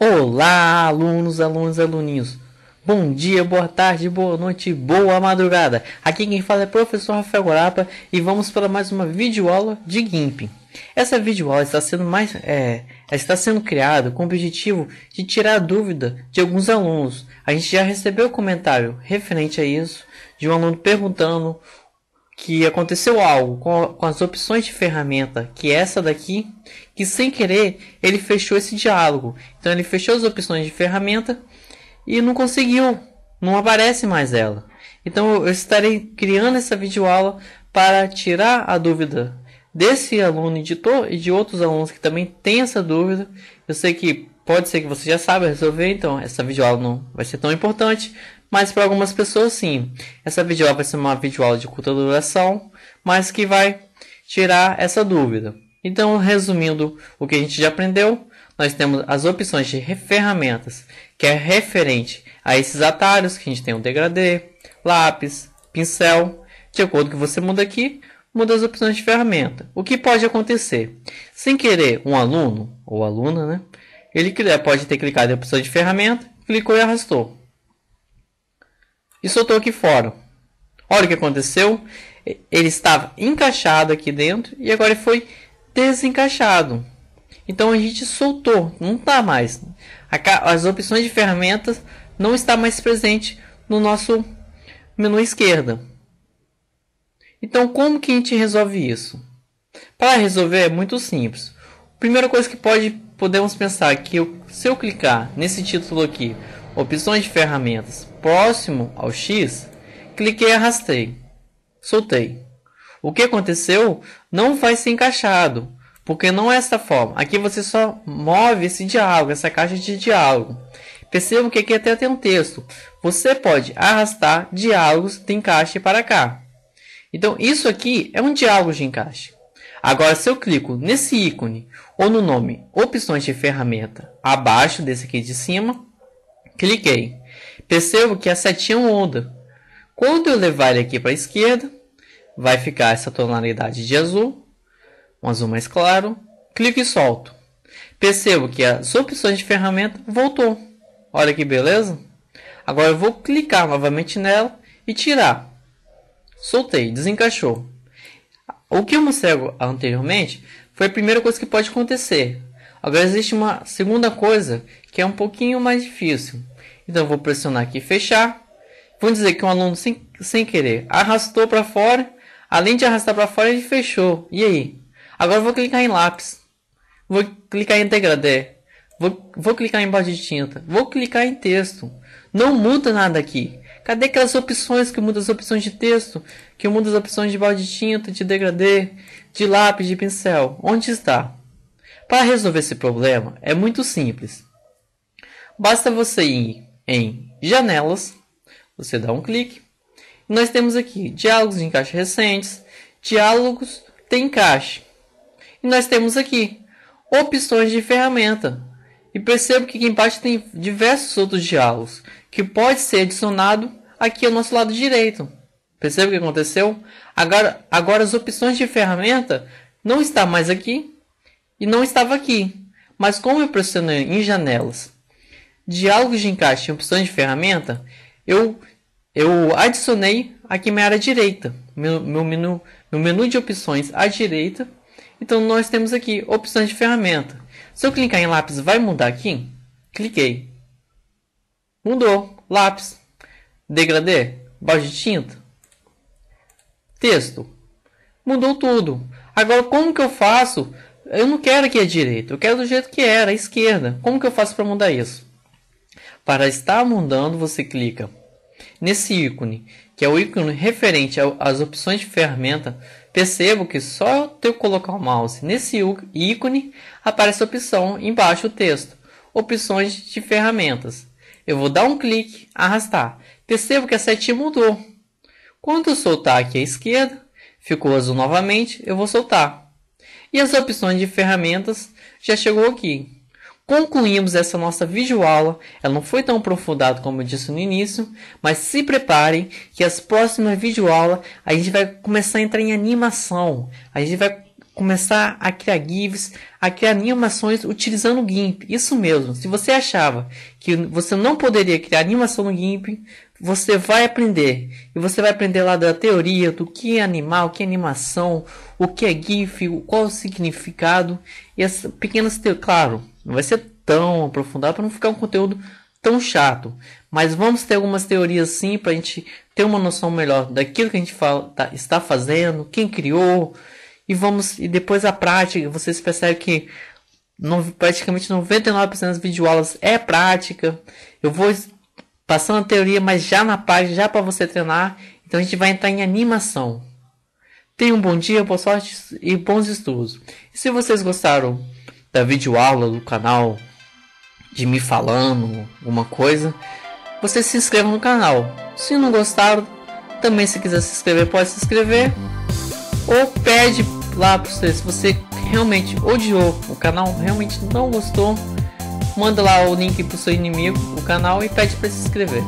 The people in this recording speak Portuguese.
Olá, alunos, alunos, aluninhos. Bom dia, boa tarde, boa noite, boa madrugada. Aqui quem fala é o professor Rafael Gorapa e vamos para mais uma videoaula de GIMP. Essa videoaula está sendo mais é, está sendo criada com o objetivo de tirar a dúvida de alguns alunos. A gente já recebeu um comentário referente a isso de um aluno perguntando que aconteceu algo com, com as opções de ferramenta, que é essa daqui, que sem querer ele fechou esse diálogo. Então ele fechou as opções de ferramenta e não conseguiu, não aparece mais ela. Então eu estarei criando essa videoaula para tirar a dúvida desse aluno editor e de outros alunos que também têm essa dúvida. Eu sei que pode ser que você já saiba resolver, então essa videoaula não vai ser tão importante, mas para algumas pessoas, sim. Essa videoaula vai ser uma videoaula de curta duração, mas que vai tirar essa dúvida. Então, resumindo o que a gente já aprendeu, nós temos as opções de ferramentas, que é referente a esses atalhos, que a gente tem o degradê, lápis, pincel. De acordo com o que você muda aqui, muda as opções de ferramenta. O que pode acontecer? Sem querer, um aluno ou aluna, né? Ele pode ter clicado em opção de ferramenta, clicou e arrastou e soltou aqui fora. Olha o que aconteceu. Ele estava encaixado aqui dentro e agora foi desencaixado. Então a gente soltou, não está mais. As opções de ferramentas não está mais presente no nosso menu esquerda. Então como que a gente resolve isso? Para resolver é muito simples. Primeira coisa que pode podemos pensar que eu, se eu clicar nesse título aqui, opções de ferramentas, próximo ao X, cliquei e arrastei. Soltei. O que aconteceu não vai ser encaixado, porque não é essa forma. Aqui você só move esse diálogo, essa caixa de diálogo. Percebam que aqui até tem um texto. Você pode arrastar diálogos de encaixe para cá. Então, isso aqui é um diálogo de encaixe. Agora, se eu clico nesse ícone ou no nome Opções de Ferramenta abaixo desse aqui de cima, cliquei. Percebo que a setinha é onda. Quando eu levar ele aqui para a esquerda, vai ficar essa tonalidade de azul, um azul mais claro. Clico e solto. Percebo que as opções de ferramenta voltou. Olha que beleza. Agora eu vou clicar novamente nela e tirar. Soltei, desencaixou. O que eu mostrei anteriormente foi a primeira coisa que pode acontecer. Agora existe uma segunda coisa que é um pouquinho mais difícil. Então eu vou pressionar aqui fechar. Vamos dizer que um aluno sem, sem querer arrastou para fora. Além de arrastar para fora, ele fechou. E aí? Agora eu vou clicar em lápis. Vou clicar em degradê. É. Vou, vou clicar em base de tinta. Vou clicar em texto. Não muda nada aqui. Cadê aquelas opções que mudam as opções de texto? Que mudam as opções de balde de tinta, de degradê, de lápis, de pincel? Onde está? Para resolver esse problema, é muito simples. Basta você ir em janelas, você dá um clique. Nós temos aqui diálogos de encaixe recentes, diálogos tem encaixe. E nós temos aqui opções de ferramenta. E percebo que aqui embaixo tem diversos outros diálogos que pode ser adicionado aqui ao nosso lado direito. Percebe o que aconteceu? Agora, agora as opções de ferramenta não está mais aqui e não estava aqui. Mas como eu pressionei em janelas diálogos de encaixe e opções de ferramenta, eu, eu adicionei aqui minha área direita, meu, meu menu, no menu de opções à direita. Então nós temos aqui opções de ferramenta. Se eu clicar em lápis, vai mudar aqui? Cliquei. Mudou. Lápis. Degradê. Balde de tinta. Texto. Mudou tudo. Agora, como que eu faço? Eu não quero aqui a direita. Eu quero do jeito que era, a esquerda. Como que eu faço para mudar isso? Para estar mudando, você clica nesse ícone, que é o ícone referente às opções de ferramenta. Perceba que só eu colocar o mouse nesse ícone aparece a opção embaixo do texto, opções de ferramentas. Eu vou dar um clique, arrastar. Percebo que a setinha mudou. Quando eu soltar aqui à esquerda, ficou azul novamente, eu vou soltar. E as opções de ferramentas já chegou aqui. Concluímos essa nossa videoaula. Ela não foi tão aprofundada como eu disse no início, mas se preparem que as próximas videoaulas a gente vai começar a entrar em animação. A gente vai começar a criar GIFs, a criar animações utilizando o GIMP. Isso mesmo. Se você achava que você não poderia criar animação no GIMP, você vai aprender. E você vai aprender lá da teoria do que é animal, que é animação, o que é GIF, qual o significado. E as pequenas. Te... Claro, não vai ser tão aprofundado para não ficar um conteúdo tão chato. Mas vamos ter algumas teorias sim para a gente ter uma noção melhor daquilo que a gente fala, tá, está fazendo, quem criou. E vamos. E depois a prática, vocês percebem que. No, praticamente 99% das videoaulas é prática. Eu vou Passando a teoria, mas já na página, já para você treinar. Então a gente vai entrar em animação. Tenha um bom dia, boa sorte e bons estudos. E se vocês gostaram da videoaula do canal, de me falando alguma coisa, vocês se inscrevam no canal. Se não gostaram, também se quiser se inscrever, pode se inscrever. Ou pede lá para você, se você realmente odiou o canal, realmente não gostou, manda lá o link pro seu inimigo, o canal e pede para se inscrever.